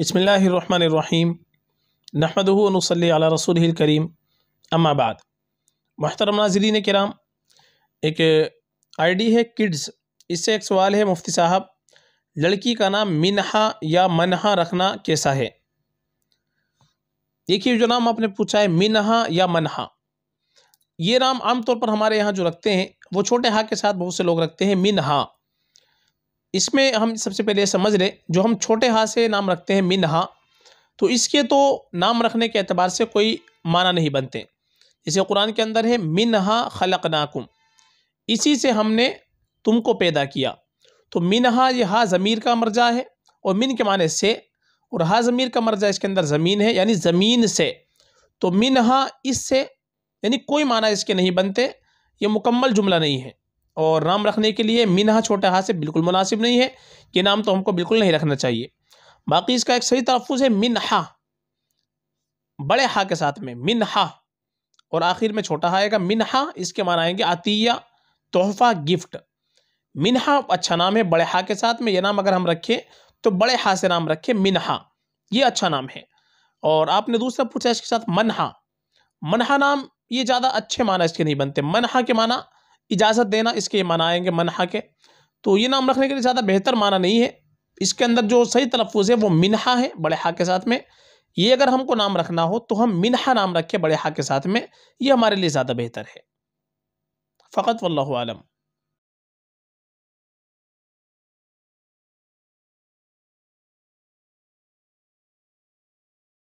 बसमीम नहमदनसल रसूल करीम अम्माबाद महतरम नाजरीन कराम एक आईडी है किड्स इससे एक सवाल है मुफ्ती साहब लड़की का नाम मिनहा या मनहा रखना कैसा है देखिए जो नाम आपने पूछा है मिनहा या मनहा ये नाम आमतौर पर हमारे यहाँ जो रखते हैं वो छोटे हा के साथ बहुत से लोग रखते हैं मिनहा इसमें हम सबसे पहले समझ लें जो हम छोटे हा से नाम रखते हैं मिनहा तो इसके तो नाम रखने के अतबार से कोई माना नहीं बनते जैसे कुरान के अंदर है मिनहा खलक नाकुम इसी से हमने तुमको पैदा किया तो मिनहा ये हा ज़मीर का मर्जा है और मिन के माने से और हा ज़मीर का मर्जा इसके अंदर ज़मीन है यानी ज़मीन से तो मिनहा इससे यानी कोई माना इसके नहीं बनते ये मुकम्मल जुमला नहीं है और नाम रखने के लिए मिनहा छोटा हाथ से बिल्कुल मुनासिब नहीं है ये नाम तो हमको बिल्कुल नहीं रखना चाहिए बाकी इसका एक सही तहफुज है मिनहा बड़े हा के साथ में मिनहा और आखिर में छोटा हा आएगा मिनहा इसके मान आएंगे अतिया तोहफा गिफ्ट मिनहा अच्छा नाम है बड़े हा के साथ में यह नाम अगर हम रखें तो बड़े हा से नाम रखें मिनहा ये अच्छा नाम है और आपने दूसरा पूछा इसके साथ मनहा मनहा नाम ये ज़्यादा अच्छे माना इसके नहीं बनते मनहा के माना इजाज़त देना इसके माना आएंगे मनहा के तो ये नाम रखने के लिए ज़्यादा बेहतर माना नहीं है इसके अंदर जो सही तलफ़ है वो मिनहा है बड़े हा के साथ में ये अगर हमको नाम रखना हो तो हम मिनहा नाम रखें बड़े हा के साथ में ये हमारे लिए ज़्यादा बेहतर है फ़कत वल्लम